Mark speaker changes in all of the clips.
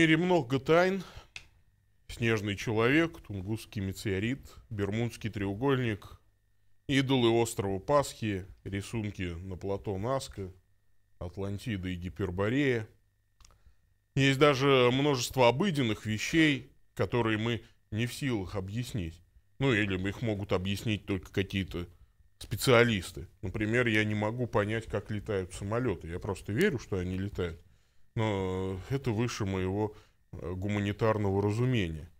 Speaker 1: мире много тайн. Снежный человек, Тунгусский метеорит, Бермудский треугольник, идолы острова Пасхи, рисунки на плато Наска, Атлантида и Гиперборея. Есть даже множество обыденных вещей, которые мы не в силах объяснить. Ну или их могут объяснить только какие-то специалисты. Например, я не могу понять, как летают самолеты. Я просто верю, что они летают но это выше моего э, гуманитарного разумения.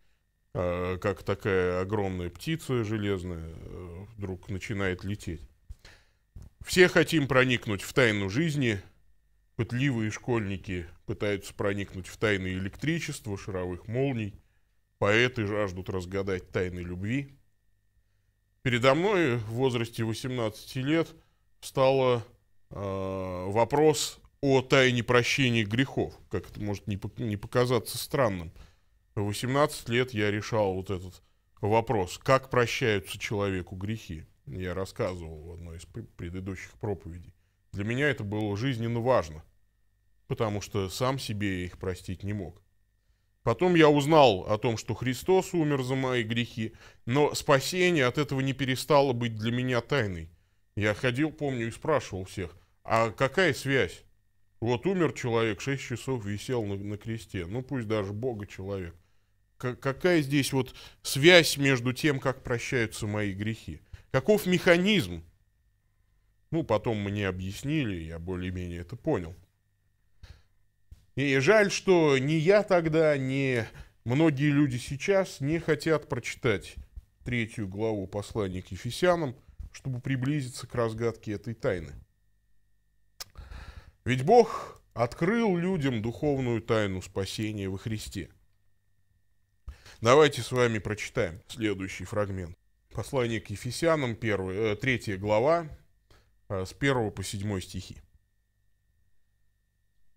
Speaker 1: А, как такая огромная птица железная э, вдруг начинает лететь. Все хотим проникнуть в тайну жизни. Пытливые школьники пытаются проникнуть в тайны электричества, шаровых молний. Поэты жаждут разгадать тайны любви. Передо мной в возрасте 18 лет встал э, вопрос о тайне прощения грехов, как это может не, не показаться странным. В 18 лет я решал вот этот вопрос, как прощаются человеку грехи. Я рассказывал в одной из предыдущих проповедей. Для меня это было жизненно важно, потому что сам себе я их простить не мог. Потом я узнал о том, что Христос умер за мои грехи, но спасение от этого не перестало быть для меня тайной. Я ходил, помню, и спрашивал всех, а какая связь вот умер человек, 6 часов висел на, на кресте. Ну пусть даже Бога человек. К какая здесь вот связь между тем, как прощаются мои грехи? Каков механизм? Ну, потом мне объяснили, я более-менее это понял. И жаль, что ни я тогда, ни многие люди сейчас не хотят прочитать третью главу послания к Ефесянам, чтобы приблизиться к разгадке этой тайны. Ведь Бог открыл людям духовную тайну спасения во Христе. Давайте с вами прочитаем следующий фрагмент. Послание к Ефесянам, 3 э, глава, э, с 1 по 7 стихи.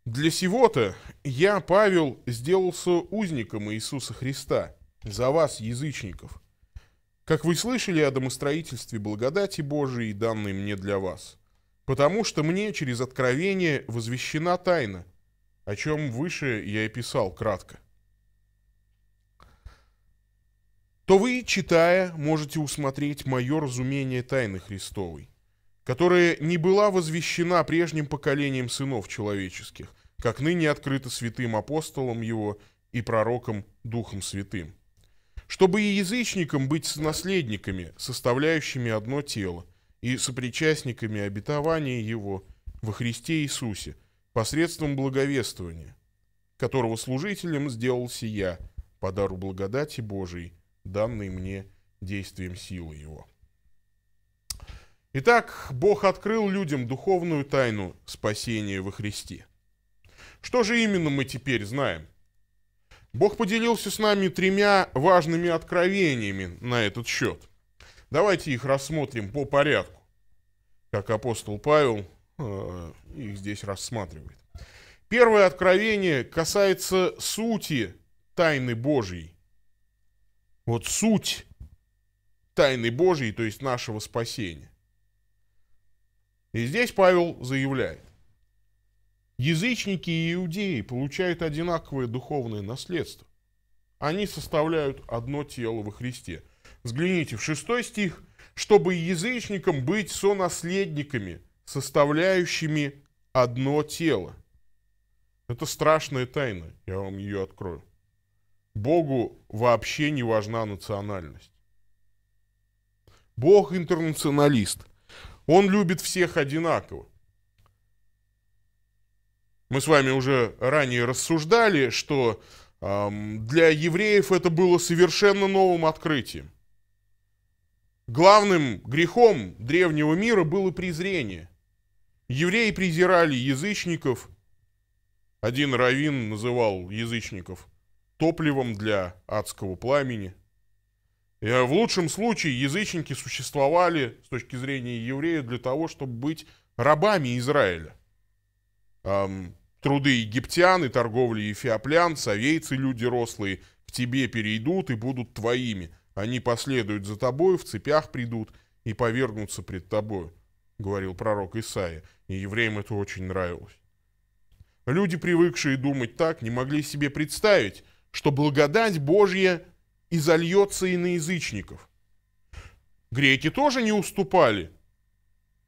Speaker 1: «Для сего-то я, Павел, сделался узником Иисуса Христа, за вас, язычников, как вы слышали о домостроительстве благодати Божией, данной мне для вас, потому что мне через откровение возвещена тайна, о чем выше я и писал кратко. То вы, читая, можете усмотреть мое разумение тайны Христовой, которая не была возвещена прежним поколением сынов человеческих, как ныне открыто святым апостолом его и пророком Духом Святым, чтобы и язычникам быть с наследниками, составляющими одно тело, и сопричастниками обетования Его во Христе Иисусе посредством благовествования, которого служителем сделался я по дару благодати Божией, данной мне действием силы Его. Итак, Бог открыл людям духовную тайну спасения во Христе. Что же именно мы теперь знаем? Бог поделился с нами тремя важными откровениями на этот счет – Давайте их рассмотрим по порядку, как апостол Павел э, их здесь рассматривает. Первое откровение касается сути тайны Божьей. Вот суть тайны Божьей, то есть нашего спасения. И здесь Павел заявляет, язычники и иудеи получают одинаковое духовное наследство. Они составляют одно тело во Христе – Взгляните в шестой стих. «Чтобы язычникам быть сонаследниками, составляющими одно тело». Это страшная тайна, я вам ее открою. Богу вообще не важна национальность. Бог интернационалист. Он любит всех одинаково. Мы с вами уже ранее рассуждали, что для евреев это было совершенно новым открытием. Главным грехом древнего мира было презрение. Евреи презирали язычников. Один раввин называл язычников топливом для адского пламени. И а в лучшем случае язычники существовали с точки зрения еврея для того, чтобы быть рабами Израиля. труды египтян и торговли эфиоплян, совейцы, люди рослые, к тебе перейдут и будут твоими – они последуют за тобою, в цепях придут и повергнутся пред тобою», — говорил пророк Исаия, и евреям это очень нравилось. Люди, привыкшие думать так, не могли себе представить, что благодать Божья изольется и на язычников. Греки тоже не уступали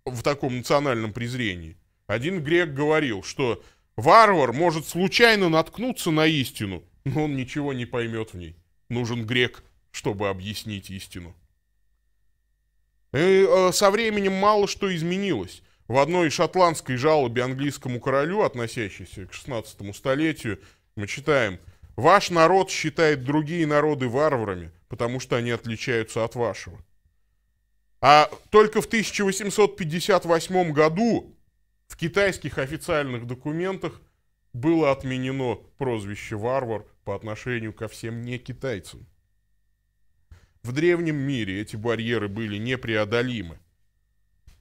Speaker 1: в таком национальном презрении. Один грек говорил, что варвар может случайно наткнуться на истину, но он ничего не поймет в ней. Нужен грек – чтобы объяснить истину. И э, со временем мало что изменилось. В одной шотландской жалобе английскому королю, относящейся к 16 столетию, мы читаем «Ваш народ считает другие народы варварами, потому что они отличаются от вашего». А только в 1858 году в китайских официальных документах было отменено прозвище «варвар» по отношению ко всем не китайцам. В древнем мире эти барьеры были непреодолимы.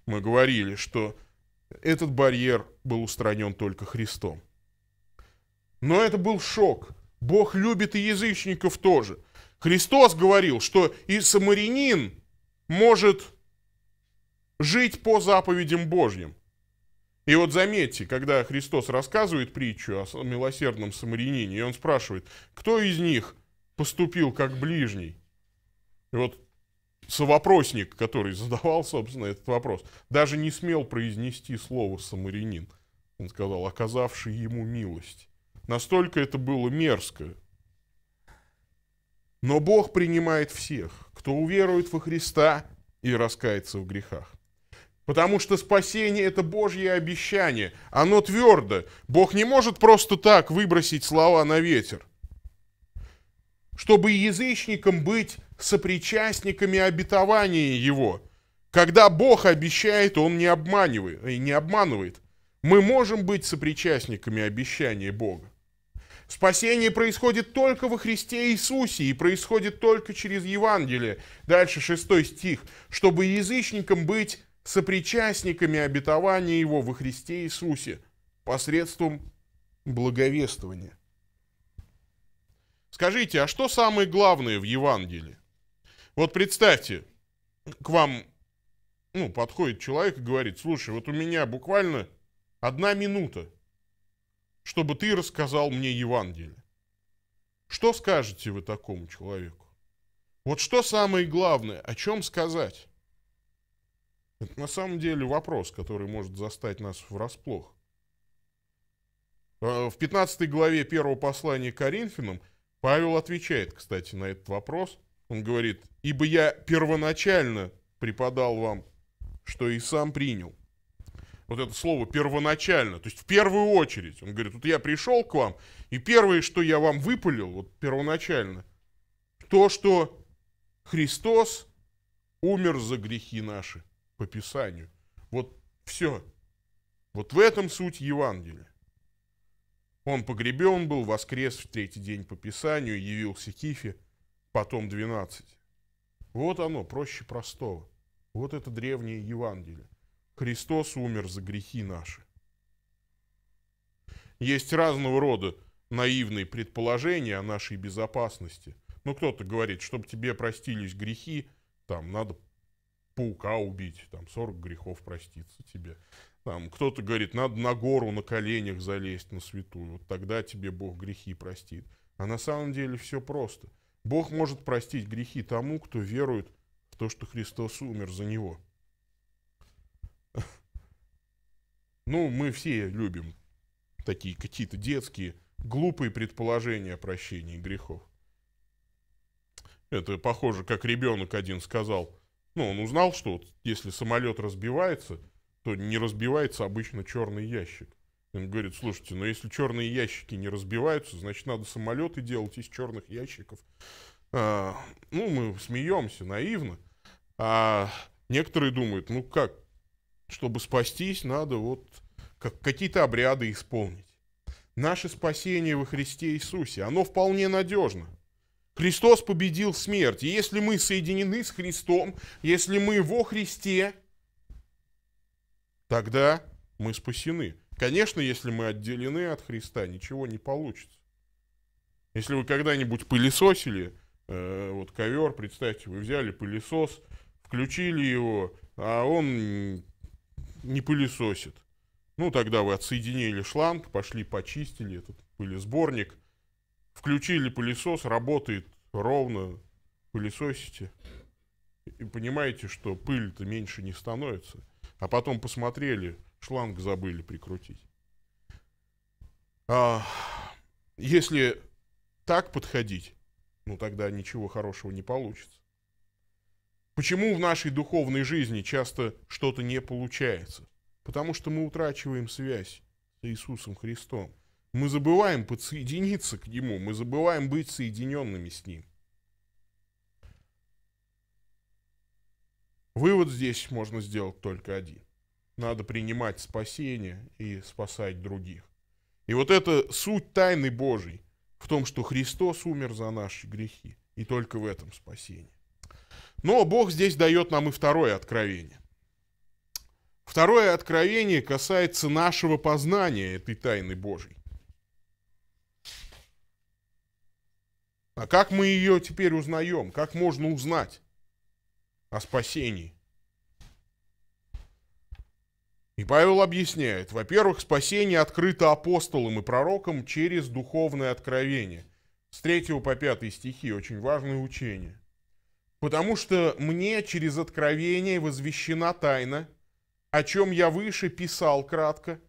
Speaker 1: Мы говорили, что этот барьер был устранен только Христом. Но это был шок. Бог любит и язычников тоже. Христос говорил, что и самарянин может жить по заповедям Божьим. И вот заметьте, когда Христос рассказывает притчу о милосердном самарянине, и он спрашивает, кто из них поступил как ближний – и вот совопросник, который задавал, собственно, этот вопрос, даже не смел произнести слово «самарянин». Он сказал, оказавший ему милость. Настолько это было мерзко. Но Бог принимает всех, кто уверует во Христа и раскается в грехах. Потому что спасение – это Божье обещание. Оно твердо. Бог не может просто так выбросить слова на ветер чтобы язычникам быть сопричастниками обетования Его. Когда Бог обещает, Он не обманывает. Э, не обманывает. Мы можем быть сопричастниками обещания Бога. Спасение происходит только во Христе Иисусе и происходит только через Евангелие. Дальше 6 стих. Чтобы язычникам быть сопричастниками обетования Его во Христе Иисусе посредством благовествования. Скажите, а что самое главное в Евангелии? Вот представьте, к вам ну, подходит человек и говорит, слушай, вот у меня буквально одна минута, чтобы ты рассказал мне Евангелие. Что скажете вы такому человеку? Вот что самое главное, о чем сказать? Это на самом деле вопрос, который может застать нас врасплох. А, в 15 главе первого послания Коринфянам – Павел отвечает, кстати, на этот вопрос. Он говорит, ибо я первоначально преподал вам, что и сам принял. Вот это слово первоначально, то есть в первую очередь. Он говорит, вот я пришел к вам, и первое, что я вам выпалил, вот первоначально, то, что Христос умер за грехи наши по Писанию. Вот все. Вот в этом суть Евангелия. Он погребен был, воскрес в третий день по Писанию, явился Кифе, потом двенадцать. Вот оно, проще простого. Вот это древнее Евангелие. Христос умер за грехи наши. Есть разного рода наивные предположения о нашей безопасности. Ну, кто-то говорит, чтобы тебе простились грехи, там надо паука убить, там 40 грехов проститься тебе. Там кто-то говорит, надо на гору на коленях залезть на святую, вот тогда тебе Бог грехи простит. А на самом деле все просто. Бог может простить грехи тому, кто верует в то, что Христос умер за него. Ну, мы все любим такие какие-то детские, глупые предположения о прощении грехов. Это похоже, как ребенок один сказал, ну, он узнал, что вот, если самолет разбивается – то не разбивается обычно черный ящик. Он говорит, слушайте, но ну, если черные ящики не разбиваются, значит, надо самолеты делать из черных ящиков. А, ну, мы смеемся наивно. А некоторые думают, ну как, чтобы спастись, надо вот как, какие-то обряды исполнить. Наше спасение во Христе Иисусе, оно вполне надежно. Христос победил смерть. И если мы соединены с Христом, если мы во Христе, тогда мы спасены. Конечно, если мы отделены от Христа, ничего не получится. Если вы когда-нибудь пылесосили, э, вот ковер, представьте, вы взяли пылесос, включили его, а он не пылесосит. Ну, тогда вы отсоединили шланг, пошли почистили этот пылесборник, включили пылесос, работает ровно, пылесосите. И понимаете, что пыль-то меньше не становится а потом посмотрели, шланг забыли прикрутить. А, если так подходить, ну тогда ничего хорошего не получится. Почему в нашей духовной жизни часто что-то не получается? Потому что мы утрачиваем связь с Иисусом Христом. Мы забываем подсоединиться к Нему, мы забываем быть соединенными с Ним. Вывод здесь можно сделать только один. Надо принимать спасение и спасать других. И вот это суть тайны Божьей в том, что Христос умер за наши грехи. И только в этом спасение. Но Бог здесь дает нам и второе откровение. Второе откровение касается нашего познания этой тайны Божьей. А как мы ее теперь узнаем? Как можно узнать? о спасении. И Павел объясняет, во-первых, спасение открыто апостолам и пророкам через духовное откровение. С 3 по 5 стихи очень важное учение. Потому что мне через откровение возвещена тайна, о чем я выше писал кратко,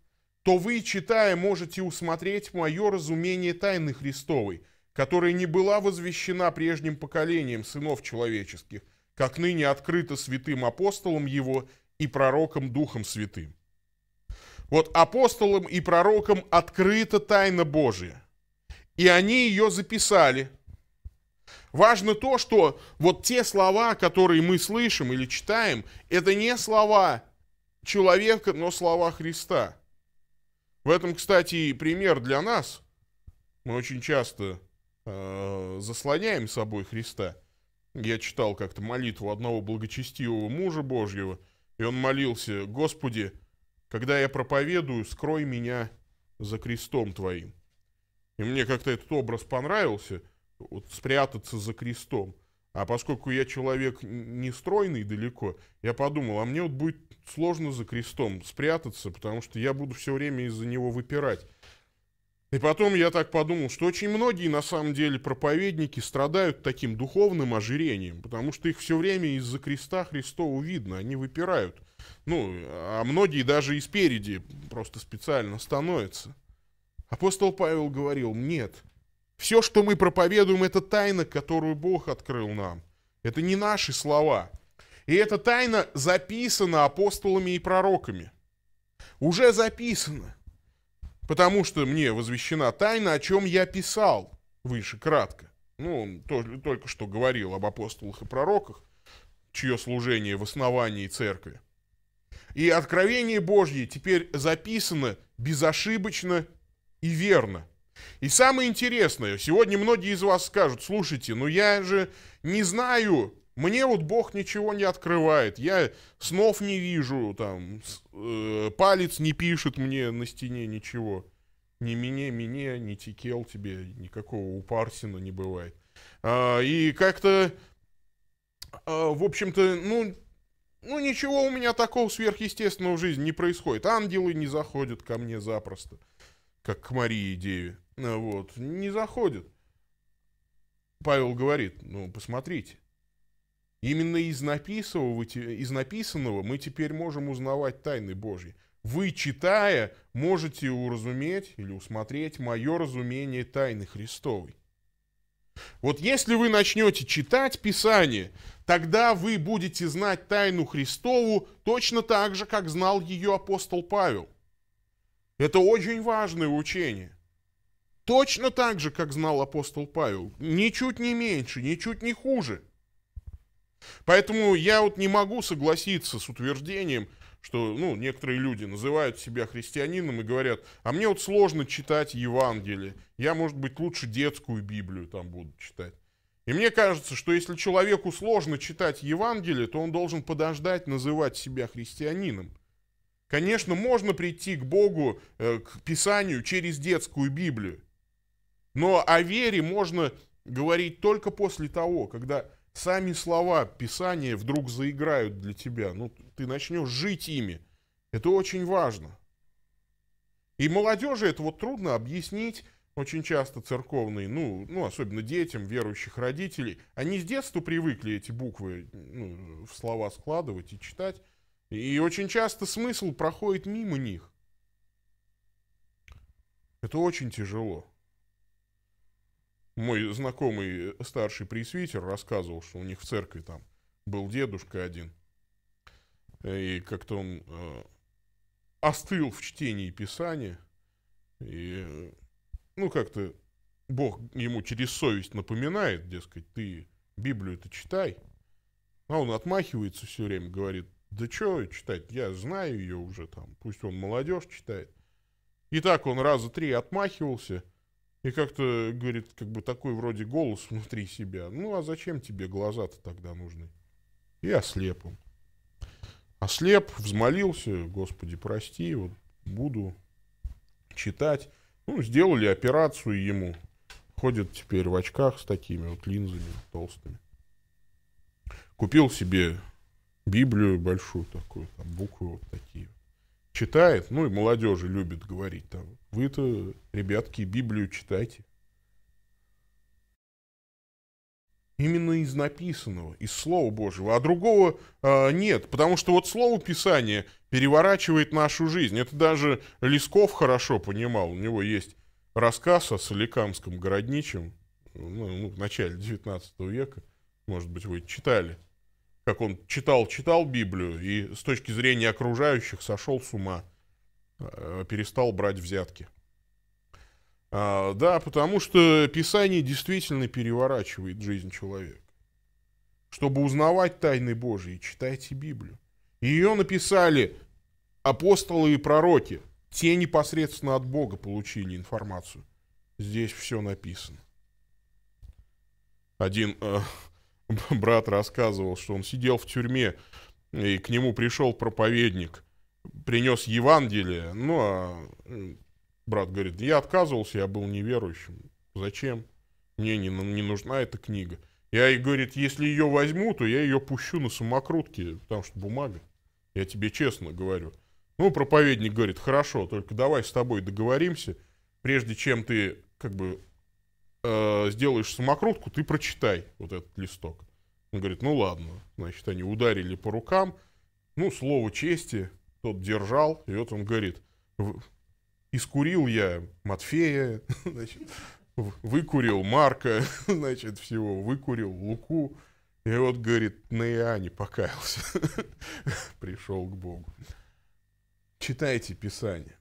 Speaker 1: то вы, читая, можете усмотреть мое разумение тайны Христовой, которая не была возвещена прежним поколением сынов человеческих, как ныне открыто святым апостолом его и пророком Духом Святым. Вот апостолам и пророкам открыта тайна Божия. И они ее записали. Важно то, что вот те слова, которые мы слышим или читаем, это не слова человека, но слова Христа. В этом, кстати, и пример для нас. Мы очень часто э, заслоняем собой Христа – я читал как-то молитву одного благочестивого мужа Божьего, и он молился, «Господи, когда я проповедую, скрой меня за крестом Твоим». И мне как-то этот образ понравился, вот спрятаться за крестом. А поскольку я человек не стройный далеко, я подумал, а мне вот будет сложно за крестом спрятаться, потому что я буду все время из-за него выпирать. И потом я так подумал, что очень многие на самом деле проповедники страдают таким духовным ожирением, потому что их все время из-за креста Христова видно, они выпирают. Ну, а многие даже и спереди просто специально становятся. Апостол Павел говорил, нет, все, что мы проповедуем, это тайна, которую Бог открыл нам. Это не наши слова. И эта тайна записана апостолами и пророками. Уже записана потому что мне возвещена тайна, о чем я писал выше кратко. Ну, он то, только что говорил об апостолах и пророках, чье служение в основании церкви. И откровение Божье теперь записано безошибочно и верно. И самое интересное, сегодня многие из вас скажут, слушайте, ну я же не знаю, мне вот Бог ничего не открывает, я снов не вижу, там, э, палец не пишет мне на стене ничего. Ни мне, мне, ни текел тебе, никакого у Парсина не бывает. А, и как-то, а, в общем-то, ну, ну, ничего у меня такого сверхъестественного в жизни не происходит. Ангелы не заходят ко мне запросто, как к Марии Деве. А, вот, не заходят. Павел говорит, ну, посмотрите. Именно из написанного, из написанного мы теперь можем узнавать тайны Божьи. Вы, читая, можете уразуметь или усмотреть мое разумение тайны Христовой. Вот если вы начнете читать Писание, тогда вы будете знать тайну Христову точно так же, как знал ее апостол Павел. Это очень важное учение. Точно так же, как знал апостол Павел. Ничуть не меньше, ничуть не хуже – Поэтому я вот не могу согласиться с утверждением, что ну, некоторые люди называют себя христианином и говорят, а мне вот сложно читать Евангелие, я, может быть, лучше детскую Библию там буду читать. И мне кажется, что если человеку сложно читать Евангелие, то он должен подождать называть себя христианином. Конечно, можно прийти к Богу, э, к Писанию через детскую Библию. Но о вере можно говорить только после того, когда сами слова Писания вдруг заиграют для тебя. Ну, ты начнешь жить ими. Это очень важно. И молодежи это вот трудно объяснить. Очень часто церковные, ну, ну, особенно детям, верующих родителей, они с детства привыкли эти буквы ну, в слова складывать и читать. И очень часто смысл проходит мимо них. Это очень тяжело мой знакомый э, старший пресвитер рассказывал, что у них в церкви там был дедушка один. И как-то он э, остыл в чтении Писания. И, э, ну, как-то Бог ему через совесть напоминает, дескать, ты Библию-то читай. А он отмахивается все время, говорит, да что читать, я знаю ее уже там, пусть он молодежь читает. И так он раза три отмахивался – и как-то, говорит, как бы такой вроде голос внутри себя. Ну, а зачем тебе глаза-то тогда нужны? И ослеп он. Ослеп, взмолился, Господи, прости, вот буду читать. Ну, сделали операцию ему. Ходит теперь в очках с такими вот линзами толстыми. Купил себе Библию большую такую, там буквы вот такие читает, ну и молодежи любит говорить там, вы-то, ребятки, Библию читайте. Именно из написанного, из Слова Божьего. А другого э, нет, потому что вот Слово Писание переворачивает нашу жизнь. Это даже Лесков хорошо понимал. У него есть рассказ о Соликамском городничем ну, ну, в начале 19 века. Может быть, вы читали как он читал-читал Библию и с точки зрения окружающих сошел с ума, э, перестал брать взятки. А, да, потому что Писание действительно переворачивает жизнь человека. Чтобы узнавать тайны Божьи, читайте Библию. Ее написали апостолы и пророки. Те непосредственно от Бога получили информацию. Здесь все написано. Один э, брат рассказывал, что он сидел в тюрьме, и к нему пришел проповедник, принес Евангелие, ну, а брат говорит, я отказывался, я был неверующим, зачем? Мне не, не нужна эта книга. Я и говорит, если ее возьму, то я ее пущу на самокрутке, потому что бумага. Я тебе честно говорю. Ну, проповедник говорит, хорошо, только давай с тобой договоримся, прежде чем ты как бы Э, сделаешь самокрутку, ты прочитай вот этот листок. Он говорит, ну ладно. Значит, они ударили по рукам. Ну, слово чести тот держал. И вот он говорит, искурил я Матфея, значит, выкурил Марка, значит, всего, выкурил Луку. И вот, говорит, на Иоанне покаялся, пришел к Богу. Читайте Писание.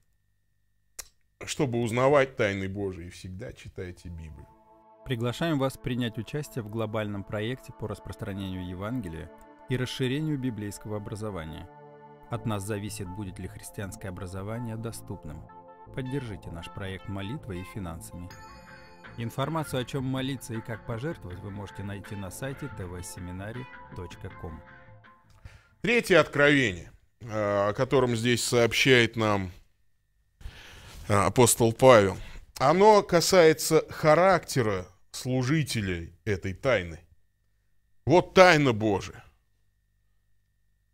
Speaker 1: Чтобы узнавать тайны Божии, всегда читайте Библию. Приглашаем вас принять участие в глобальном проекте по распространению Евангелия и расширению библейского образования. От нас зависит, будет ли христианское образование доступным. Поддержите наш проект молитвой и финансами. Информацию, о чем молиться и как пожертвовать, вы можете найти на сайте tvseminary.com. Третье откровение, э, о котором здесь сообщает нам э, апостол Павел, оно касается характера служителей этой тайны. Вот тайна Божия.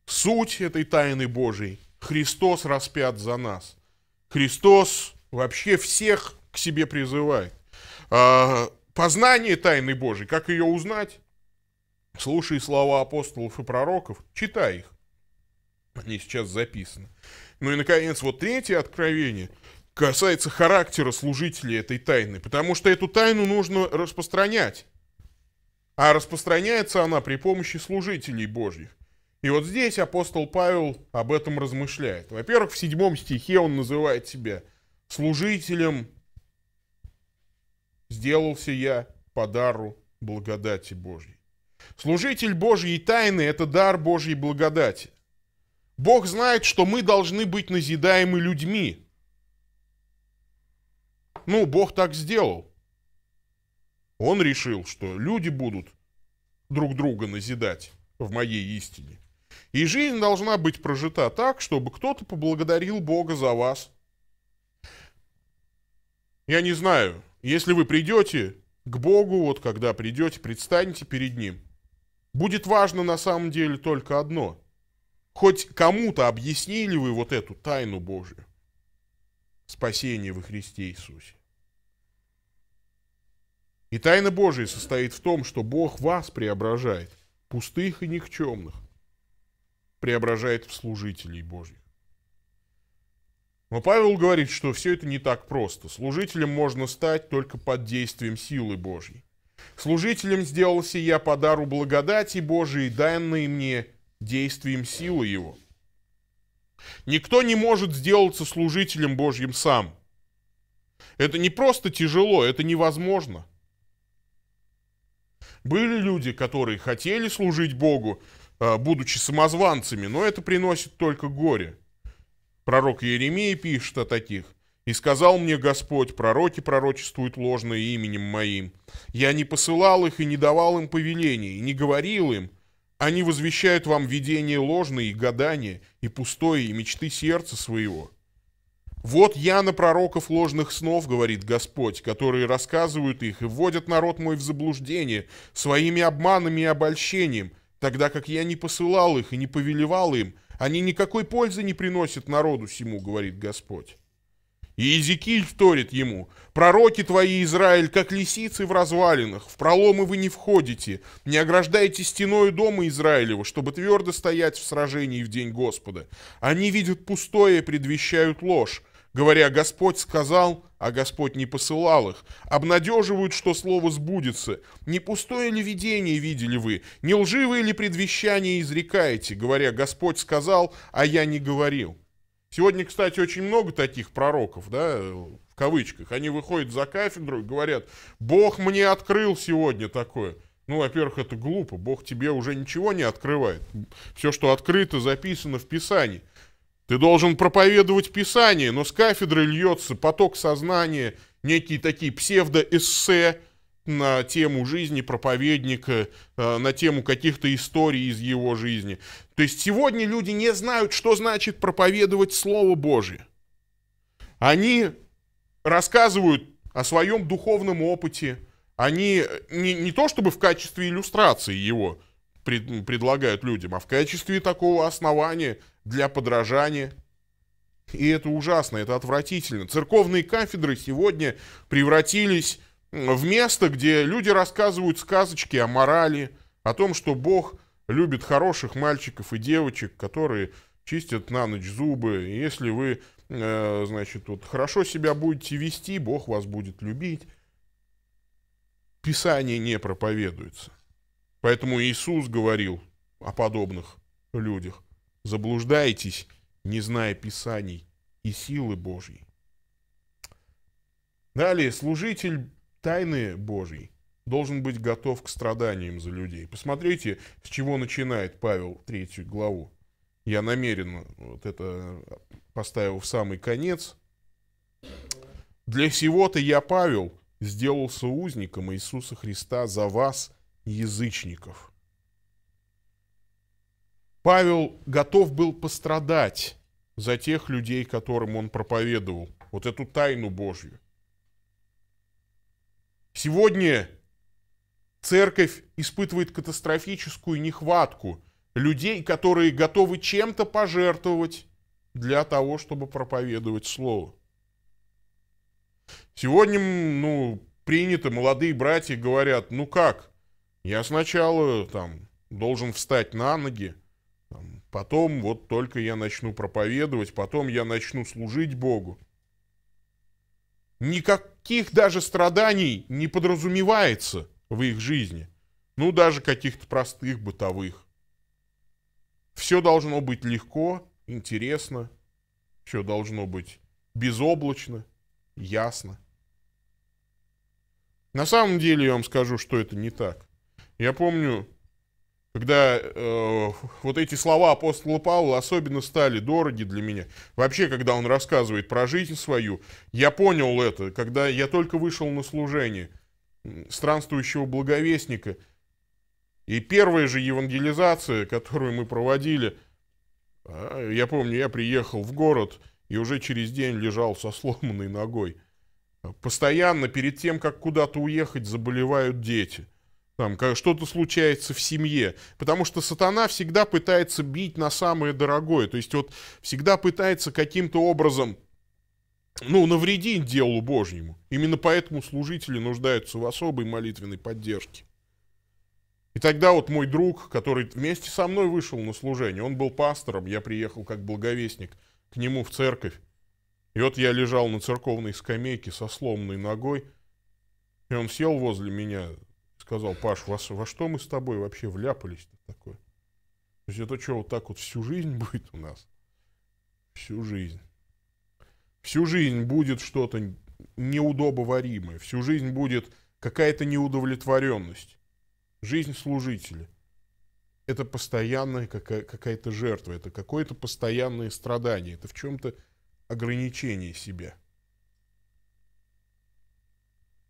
Speaker 1: Суть этой тайны Божией – Христос распят за нас. Христос вообще всех к себе призывает. А, познание тайны Божией, как ее узнать? Слушай слова апостолов и пророков, читай их. Они сейчас записаны. Ну и, наконец, вот третье откровение – касается характера служителей этой тайны, потому что эту тайну нужно распространять. А распространяется она при помощи служителей Божьих. И вот здесь апостол Павел об этом размышляет. Во-первых, в седьмом стихе он называет себя служителем «Сделался я по дару благодати Божьей». Служитель Божьей тайны – это дар Божьей благодати. Бог знает, что мы должны быть назидаемы людьми – ну, Бог так сделал. Он решил, что люди будут друг друга назидать в моей истине. И жизнь должна быть прожита так, чтобы кто-то поблагодарил Бога за вас. Я не знаю, если вы придете к Богу, вот когда придете, предстанете перед Ним, будет важно на самом деле только одно. Хоть кому-то объяснили вы вот эту тайну Божию спасение во Христе Иисусе. И тайна Божия состоит в том, что Бог вас преображает, пустых и никчемных, преображает в служителей Божьих. Но Павел говорит, что все это не так просто. Служителем можно стать только под действием силы Божьей. Служителем сделался я по дару благодати Божией, данной мне действием силы Его. Никто не может сделаться служителем Божьим сам. Это не просто тяжело, это невозможно. Были люди, которые хотели служить Богу, э, будучи самозванцами, но это приносит только горе. Пророк Еремия пишет о таких. «И сказал мне Господь, пророки пророчествуют ложное именем моим. Я не посылал их и не давал им повелений, и не говорил им, они возвещают вам видение ложное и гадание, и пустое, и мечты сердца своего. «Вот я на пророков ложных снов, — говорит Господь, — которые рассказывают их и вводят народ мой в заблуждение своими обманами и обольщением, тогда как я не посылал их и не повелевал им, они никакой пользы не приносят народу всему, — говорит Господь». И Иезекииль вторит ему, «Пророки твои, Израиль, как лисицы в развалинах, в проломы вы не входите, не ограждайте стеною дома Израилева, чтобы твердо стоять в сражении в день Господа. Они видят пустое и предвещают ложь, говоря, Господь сказал, а Господь не посылал их, обнадеживают, что слово сбудется. Не пустое ли видение видели вы, не лживое ли предвещание изрекаете, говоря, Господь сказал, а я не говорил». Сегодня, кстати, очень много таких пророков, да, в кавычках. Они выходят за кафедру и говорят, Бог мне открыл сегодня такое. Ну, во-первых, это глупо. Бог тебе уже ничего не открывает. Все, что открыто, записано в Писании. Ты должен проповедовать Писание, но с кафедры льется поток сознания, некие такие псевдоэссе, на тему жизни проповедника, э, на тему каких-то историй из его жизни. То есть сегодня люди не знают, что значит проповедовать Слово Божье. Они рассказывают о своем духовном опыте, они не, не то чтобы в качестве иллюстрации его пред, предлагают людям, а в качестве такого основания для подражания. И это ужасно, это отвратительно. Церковные кафедры сегодня превратились в место, где люди рассказывают сказочки о морали, о том, что Бог любит хороших мальчиков и девочек, которые чистят на ночь зубы. если вы, э, значит, вот хорошо себя будете вести, Бог вас будет любить. Писание не проповедуется. Поэтому Иисус говорил о подобных людях. Заблуждайтесь, не зная Писаний и силы Божьей. Далее, служитель тайны Божьей должен быть готов к страданиям за людей. Посмотрите, с чего начинает Павел третью главу. Я намеренно вот это поставил в самый конец. для всего сего-то я, Павел, сделался узником Иисуса Христа за вас, язычников». Павел готов был пострадать за тех людей, которым он проповедовал, вот эту тайну Божью – Сегодня церковь испытывает катастрофическую нехватку людей, которые готовы чем-то пожертвовать для того, чтобы проповедовать Слово. Сегодня, ну, принято, молодые братья говорят, ну как, я сначала там должен встать на ноги, потом вот только я начну проповедовать, потом я начну служить Богу никаких даже страданий не подразумевается в их жизни. Ну, даже каких-то простых бытовых. Все должно быть легко, интересно, все должно быть безоблачно, ясно. На самом деле я вам скажу, что это не так. Я помню, когда э, вот эти слова апостола Павла особенно стали дороги для меня. Вообще, когда он рассказывает про жизнь свою, я понял это, когда я только вышел на служение странствующего благовестника. И первая же евангелизация, которую мы проводили, а, я помню, я приехал в город и уже через день лежал со сломанной ногой. Постоянно перед тем, как куда-то уехать, заболевают дети там что-то случается в семье, потому что сатана всегда пытается бить на самое дорогое, то есть вот всегда пытается каким-то образом, ну, навредить делу Божьему. Именно поэтому служители нуждаются в особой молитвенной поддержке. И тогда вот мой друг, который вместе со мной вышел на служение, он был пастором, я приехал как благовестник к нему в церковь. И вот я лежал на церковной скамейке со сломанной ногой, и он сел возле меня, сказал, Паш, во, во что мы с тобой вообще вляпались-то такое? То есть это что, вот так вот всю жизнь будет у нас? Всю жизнь. Всю жизнь будет что-то неудобоваримое, всю жизнь будет какая-то неудовлетворенность. Жизнь служителя. Это постоянная какая- какая-то жертва, это какое-то постоянное страдание, это в чем-то ограничение себя.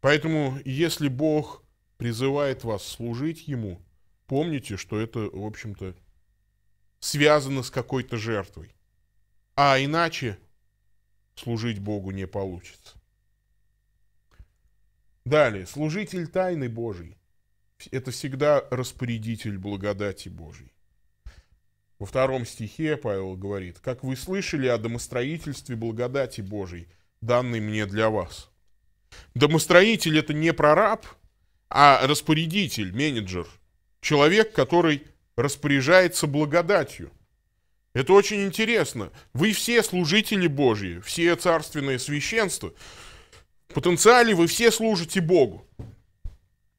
Speaker 1: Поэтому, если Бог призывает вас служить Ему, помните, что это, в общем-то, связано с какой-то жертвой. А иначе служить Богу не получится. Далее, служитель тайны Божьей – это всегда распорядитель благодати Божьей. Во втором стихе Павел говорит, «Как вы слышали о домостроительстве благодати Божьей, данной мне для вас». Домостроитель – это не прораб – а распорядитель, менеджер, человек, который распоряжается благодатью. Это очень интересно. Вы все служители Божьи, все царственное священство. В потенциале вы все служите Богу.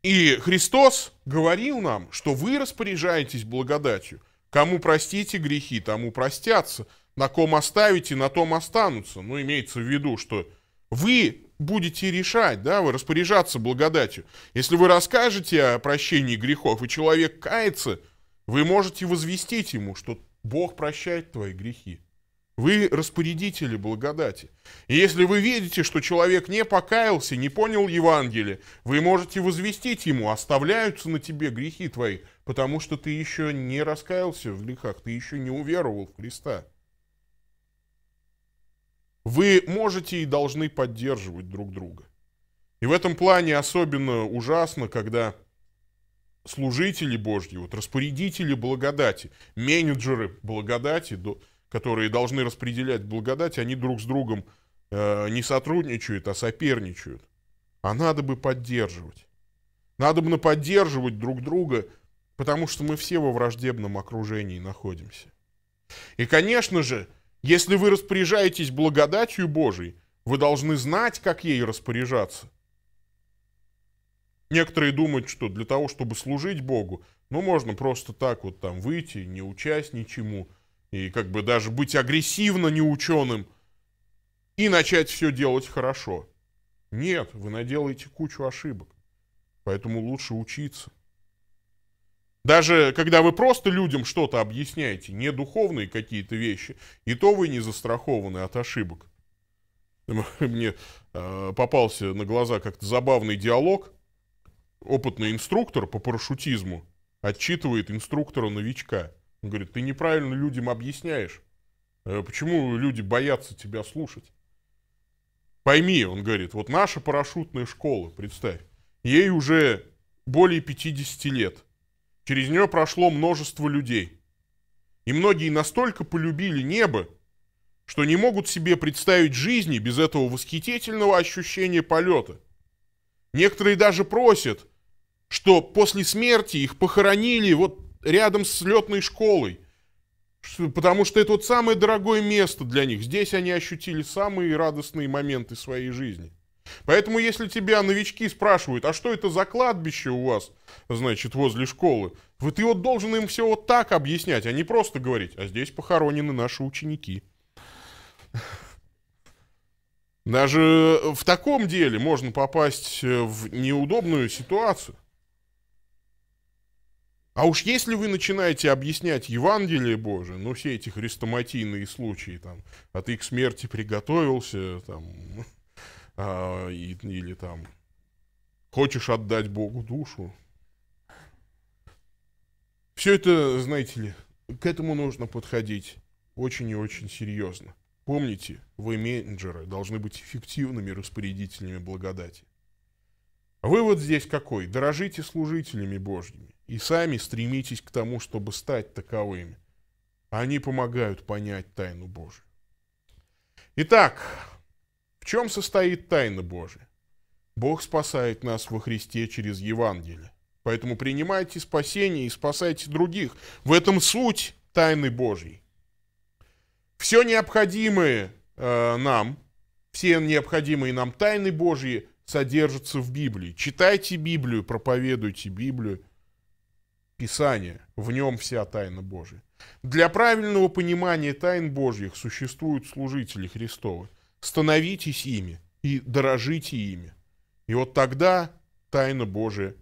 Speaker 1: И Христос говорил нам, что вы распоряжаетесь благодатью. Кому простите грехи, тому простятся. На ком оставите, на том останутся. Ну, имеется в виду, что вы будете решать, да, вы распоряжаться благодатью. Если вы расскажете о прощении грехов, и человек кается, вы можете возвестить ему, что Бог прощает твои грехи. Вы распорядители благодати. И если вы видите, что человек не покаялся, не понял Евангелие, вы можете возвестить ему, оставляются на тебе грехи твои, потому что ты еще не раскаялся в грехах, ты еще не уверовал в Христа. Вы можете и должны поддерживать друг друга. И в этом плане особенно ужасно, когда служители Божьи, вот распорядители благодати, менеджеры благодати, которые должны распределять благодать, они друг с другом э, не сотрудничают, а соперничают. А надо бы поддерживать. Надо бы поддерживать друг друга, потому что мы все во враждебном окружении находимся. И, конечно же, если вы распоряжаетесь благодатью Божией, вы должны знать, как ей распоряжаться. Некоторые думают, что для того, чтобы служить Богу, ну, можно просто так вот там выйти, не учась ничему, и как бы даже быть агрессивно неученым, и начать все делать хорошо. Нет, вы наделаете кучу ошибок. Поэтому лучше учиться. Даже когда вы просто людям что-то объясняете, не духовные какие-то вещи, и то вы не застрахованы от ошибок. Мне э, попался на глаза как-то забавный диалог. Опытный инструктор по парашютизму отчитывает инструктора-новичка. Он говорит, ты неправильно людям объясняешь. Э, почему люди боятся тебя слушать? Пойми, он говорит, вот наша парашютная школа, представь, ей уже более 50 лет – Через нее прошло множество людей. И многие настолько полюбили небо, что не могут себе представить жизни без этого восхитительного ощущения полета. Некоторые даже просят, что после смерти их похоронили вот рядом с летной школой, потому что это вот самое дорогое место для них. Здесь они ощутили самые радостные моменты своей жизни. Поэтому, если тебя новички спрашивают, а что это за кладбище у вас, значит, возле школы, вот ты вот должен им все вот так объяснять, а не просто говорить, а здесь похоронены наши ученики. Даже в таком деле можно попасть э, в неудобную ситуацию. А уж если вы начинаете объяснять Евангелие Божие, ну все эти хрестоматийные случаи, там, а ты к смерти приготовился, там, а, и, или там хочешь отдать Богу душу. Все это, знаете ли, к этому нужно подходить очень и очень серьезно. Помните, вы, менеджеры, должны быть эффективными распорядителями благодати. Вывод здесь какой? Дорожите служителями Божьими и сами стремитесь к тому, чтобы стать таковыми. Они помогают понять тайну Божию. Итак, в чем состоит тайна Божия? Бог спасает нас во Христе через Евангелие. Поэтому принимайте спасение и спасайте других. В этом суть тайны Божьей. Все необходимое э, нам, все необходимые нам тайны Божьи содержатся в Библии. Читайте Библию, проповедуйте Библию. Писание, в нем вся тайна Божья. Для правильного понимания тайн Божьих существуют служители Христовы – становитесь ими и дорожите ими. И вот тогда тайна Божия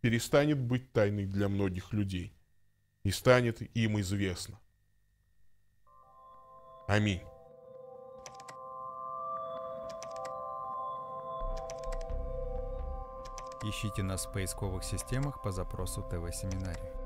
Speaker 1: перестанет быть тайной для многих людей и станет им известна. Аминь. Ищите нас в поисковых системах по запросу ТВ-семинария.